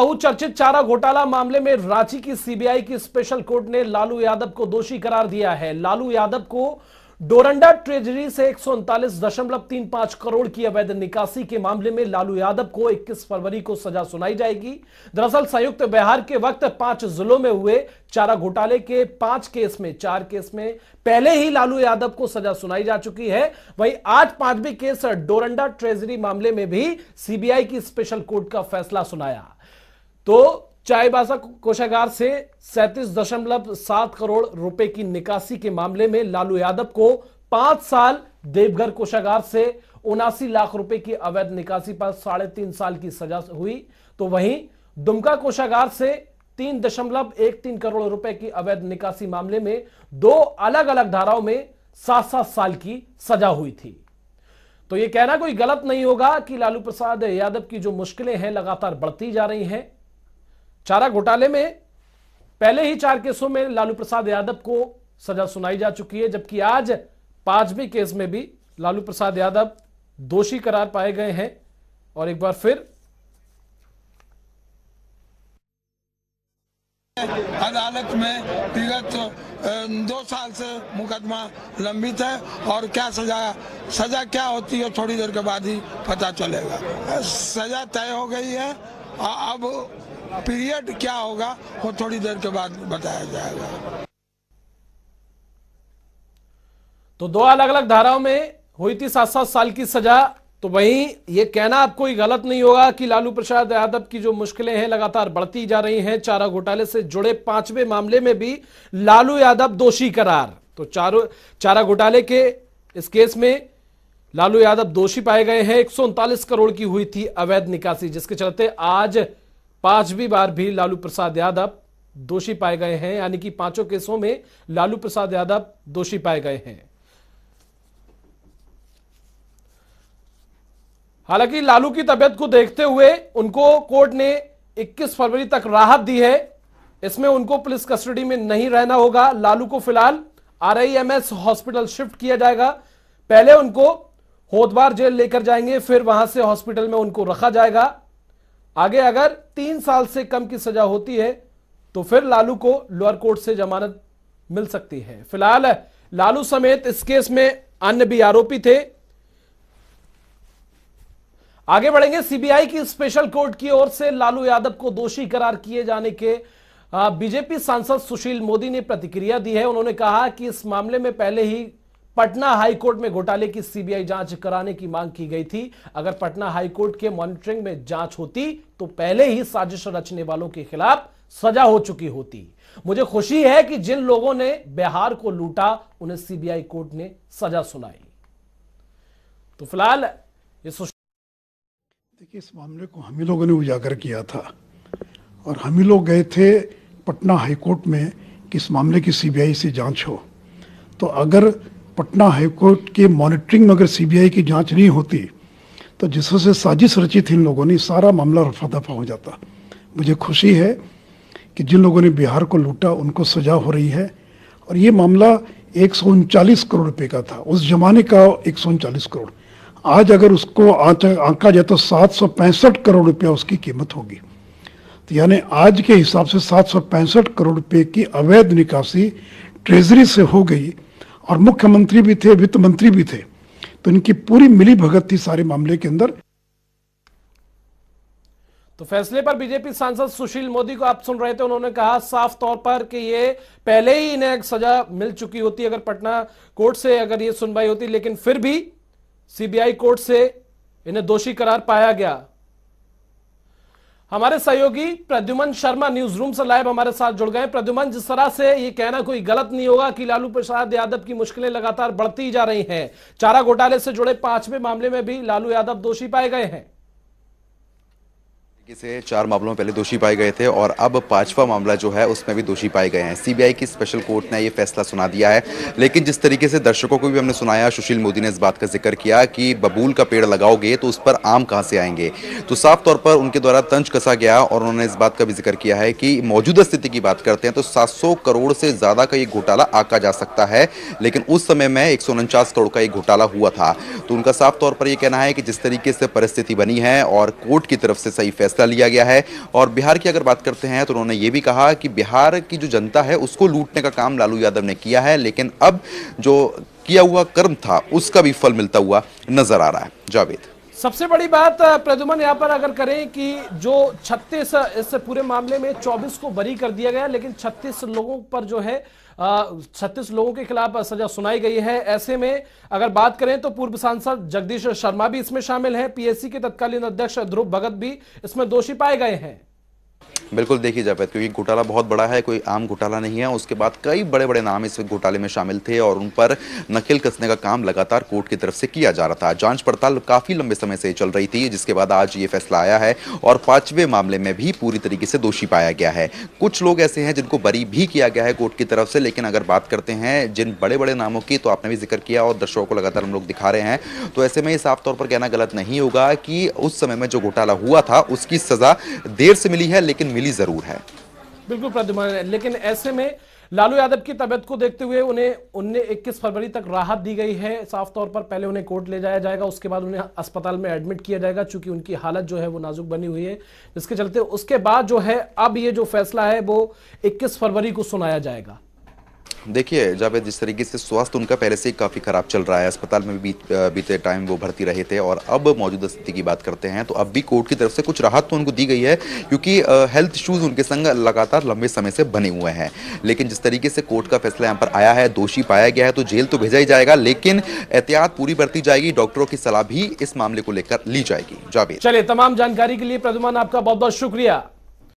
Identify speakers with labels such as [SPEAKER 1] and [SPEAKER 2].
[SPEAKER 1] बहुचर्चित चारा घोटाला मामले में रांची की सीबीआई की स्पेशल कोर्ट ने लालू यादव को दोषी करार दिया है लालू यादव को डोरंडा ट्रेजरी से एक करोड़ की अवैध निकासी के मामले में लालू यादव को 21 फरवरी को सजा सुनाई जाएगी दरअसल संयुक्त बिहार के वक्त पांच जिलों में हुए चारा घोटाले के पांच केस में चार केस में पहले ही लालू यादव को सजा सुनाई जा चुकी है वही आज पांचवी केस डोरंडा ट्रेजरी मामले में भी सीबीआई की स्पेशल कोर्ट का फैसला सुनाया तो चाईबासा कोषागार से सैंतीस दशमलव सात करोड़ रुपए की निकासी के मामले में लालू यादव को पांच साल देवघर कोषागार से उनासी लाख रुपए की अवैध निकासी पर साढ़े तीन साल की सजा हुई तो वहीं दुमका कोषागार से तीन दशमलव एक तीन करोड़ रुपए की अवैध निकासी मामले में दो अलग अलग धाराओं में सात सात साल की सजा हुई थी तो यह कहना कोई गलत नहीं होगा कि लालू प्रसाद यादव की जो मुश्किलें हैं लगातार बढ़ती जा रही हैं चारा घोटाले में पहले ही चार केसों में लालू प्रसाद यादव को सजा सुनाई जा चुकी है जबकि आज पांचवें केस में भी लालू प्रसाद यादव दोषी करार पाए गए हैं और एक बार फिर
[SPEAKER 2] अदालत में विगत दो साल से मुकदमा लंबित है और क्या सजा सजा क्या होती है थोड़ी देर के बाद ही पता चलेगा सजा तय हो गई है अब पीरियड क्या होगा वो थोड़ी देर के बाद बताया जाएगा
[SPEAKER 1] तो दो अलग अलग धाराओं में हुई थी सात सात साल की सजा तो वहीं ये कहना आपको ही गलत नहीं होगा कि लालू प्रसाद यादव की जो मुश्किलें हैं लगातार बढ़ती जा रही हैं चारा घोटाले से जुड़े पांचवें मामले में भी लालू यादव दोषी करार तो चारो चारा घोटाले के इस केस में लालू यादव दोषी पाए गए हैं एक करोड़ की हुई थी अवैध निकासी जिसके चलते आज पांचवी बार भी लालू प्रसाद यादव दोषी पाए गए हैं यानी कि पांचों केसों में लालू प्रसाद यादव दोषी पाए गए हैं हालांकि लालू की तबियत को देखते हुए उनको कोर्ट ने 21 फरवरी तक राहत दी है इसमें उनको पुलिस कस्टडी में नहीं रहना होगा लालू को फिलहाल आरआईएमएस हॉस्पिटल शिफ्ट किया जाएगा पहले उनको होदवार जेल लेकर जाएंगे फिर वहां से हॉस्पिटल में उनको रखा जाएगा आगे अगर तीन साल से कम की सजा होती है तो फिर लालू को लोअर कोर्ट से जमानत मिल सकती है फिलहाल लालू समेत इस केस में अन्य भी आरोपी थे आगे बढ़ेंगे सीबीआई की स्पेशल कोर्ट की ओर से लालू यादव को दोषी करार किए जाने के बीजेपी सांसद सुशील मोदी ने प्रतिक्रिया दी है उन्होंने कहा कि इस मामले में पहले ही पटना हाईकोर्ट में घोटाले की सीबीआई जांच कराने की मांग की गई थी अगर पटना हाईकोर्ट के मॉनिटरिंग में जांच होती तो पहले ही साजिश रचने वालों के खिलाफ सजा हो चुकी होती मुझे खुशी है कि जिन लोगों ने बिहार को लूटा उन्हें सीबीआई कोर्ट ने सजा सुनाई तो फिलहाल देखिए
[SPEAKER 2] इस मामले को हम ही लोगों ने उजागर किया था और हम ही लोग गए थे पटना हाईकोर्ट में कि इस मामले की सीबीआई से जांच हो तो अगर पटना हाईकोर्ट के मॉनिटरिंग में अगर सीबीआई की जांच नहीं होती तो जिससे साजिश रची थी इन लोगों ने सारा मामला रफा दफा हो जाता मुझे खुशी है कि जिन लोगों ने बिहार को लूटा उनको सजा हो रही है और ये मामला एक करोड़ रुपये का था उस जमाने का एक करोड़ आज अगर उसको आंका जाए तो सात करोड़ रुपया उसकी कीमत होगी तो यानी आज के हिसाब से सात करोड़ रुपये की अवैध निकासी ट्रेजरी से हो गई और मुख्यमंत्री भी थे वित्त मंत्री भी थे तो इनकी पूरी मिली भगत थी सारे मामले के अंदर
[SPEAKER 1] तो फैसले पर बीजेपी सांसद सुशील मोदी को आप सुन रहे थे उन्होंने कहा साफ तौर पर कि ये पहले ही इन्हें एक सजा मिल चुकी होती अगर पटना कोर्ट से अगर ये सुनवाई होती लेकिन फिर भी सीबीआई कोर्ट से इन्हें दोषी करार पाया गया हमारे सहयोगी प्रद्युमन शर्मा न्यूज रूम से लाइव हमारे साथ जुड़ गए प्रद्युमन जिस तरह से ये कहना कोई गलत नहीं होगा कि लालू प्रसाद यादव की मुश्किलें लगातार बढ़ती जा रही हैं चारा घोटाले से जुड़े पांचवें मामले में भी लालू यादव दोषी पाए गए हैं
[SPEAKER 3] तरीके से चार मामलों में पहले दोषी पाए गए थे और अब पांचवा मामला जो है उसमें भी दोषी पाए गए हैं सीबीआई की स्पेशल कोर्ट ने ये फैसला सुना दिया है लेकिन जिस तरीके से दर्शकों को भी हमने सुनाया सुशील मोदी ने इस बात का जिक्र किया कि बबूल का पेड़ लगाओगे तो उस पर आम कहाँ से आएंगे तो साफ तौर पर उनके द्वारा तंज कसा गया और उन्होंने इस बात का भी जिक्र किया है कि मौजूदा स्थिति की बात करते हैं तो सात करोड़ से ज़्यादा का ये घोटाला आका जा सकता है लेकिन उस समय में एक करोड़ का ये घोटाला हुआ था तो उनका साफ तौर पर यह कहना है कि जिस तरीके से परिस्थिति बनी है और कोर्ट की तरफ से सही फैसला फैसला लिया गया है और बिहार की अगर बात करते हैं तो उन्होंने ये भी कहा कि बिहार की जो जनता है उसको लूटने का काम लालू यादव ने किया है लेकिन अब जो किया हुआ कर्म था उसका भी फल मिलता हुआ नजर आ रहा है जावेद
[SPEAKER 1] सबसे बड़ी बात प्रदुमन यहाँ पर अगर करें कि जो 36 इस पूरे मामले में 24 को बरी कर दिया गया लेकिन 36 लोगों पर जो है छत्तीस लोगों के खिलाफ सजा सुनाई गई है ऐसे में अगर बात करें तो पूर्व सांसद जगदीश शर्मा भी इसमें शामिल हैं पीएससी के तत्कालीन अध्यक्ष ध्रुव भगत भी इसमें दोषी पाए गए हैं
[SPEAKER 3] बिल्कुल देखिए जावेद क्योंकि घोटाला बहुत बड़ा है कोई आम घोटाला नहीं है उसके बाद कई बड़े बड़े नाम इस घोटाले में शामिल थे और उन पर नकेल कसने का काम लगातार कोर्ट की तरफ से किया जा रहा था जांच पड़ताल काफ़ी लंबे समय से चल रही थी जिसके बाद आज ये फैसला आया है और पाँचवें मामले में भी पूरी तरीके से दोषी पाया गया है कुछ लोग ऐसे हैं जिनको बरी भी किया गया है कोर्ट की तरफ से लेकिन अगर बात करते हैं जिन बड़े बड़े नामों की तो आपने भी जिक्र किया और दर्शकों को लगातार हम लोग दिखा रहे हैं तो ऐसे में साफ तौर पर कहना गलत नहीं होगा कि उस समय में जो घोटाला हुआ था उसकी सज़ा देर से मिली है लेकिन मिली जरूर है
[SPEAKER 1] बिल्कुल प्रद्युमन लेकिन ऐसे में लालू यादव की तबियत को देखते हुए उन्हें उन्हें 21 फरवरी तक राहत दी गई है साफ तौर पर पहले उन्हें कोर्ट ले जाया जाएगा उसके बाद उन्हें अस्पताल में एडमिट किया जाएगा चूंकि उनकी हालत जो है वो नाजुक बनी हुई है जिसके चलते उसके बाद जो है अब ये जो फैसला है वो 21 फरवरी को सुनाया जाएगा
[SPEAKER 3] देखिए जावेद जिस तरीके से स्वास्थ्य उनका पहले से काफ़ी ख़राब चल रहा है अस्पताल में भी बीते टाइम वो भर्ती रहे थे और अब मौजूदा स्थिति की बात करते हैं तो अब भी कोर्ट की तरफ से कुछ राहत तो उनको दी गई है क्योंकि हेल्थ इशूज़ उनके संग लगातार लंबे समय से बने हुए हैं लेकिन जिस तरीके से कोर्ट का फैसला यहाँ पर आया है दोषी पाया गया है तो जेल तो भेजा ही जाएगा लेकिन एहतियात पूरी बरती जाएगी डॉक्टरों की सलाह भी इस मामले को लेकर ली जाएगी जावेद चलिए
[SPEAKER 1] तमाम जानकारी के लिए प्रदुमान आपका बहुत बहुत शुक्रिया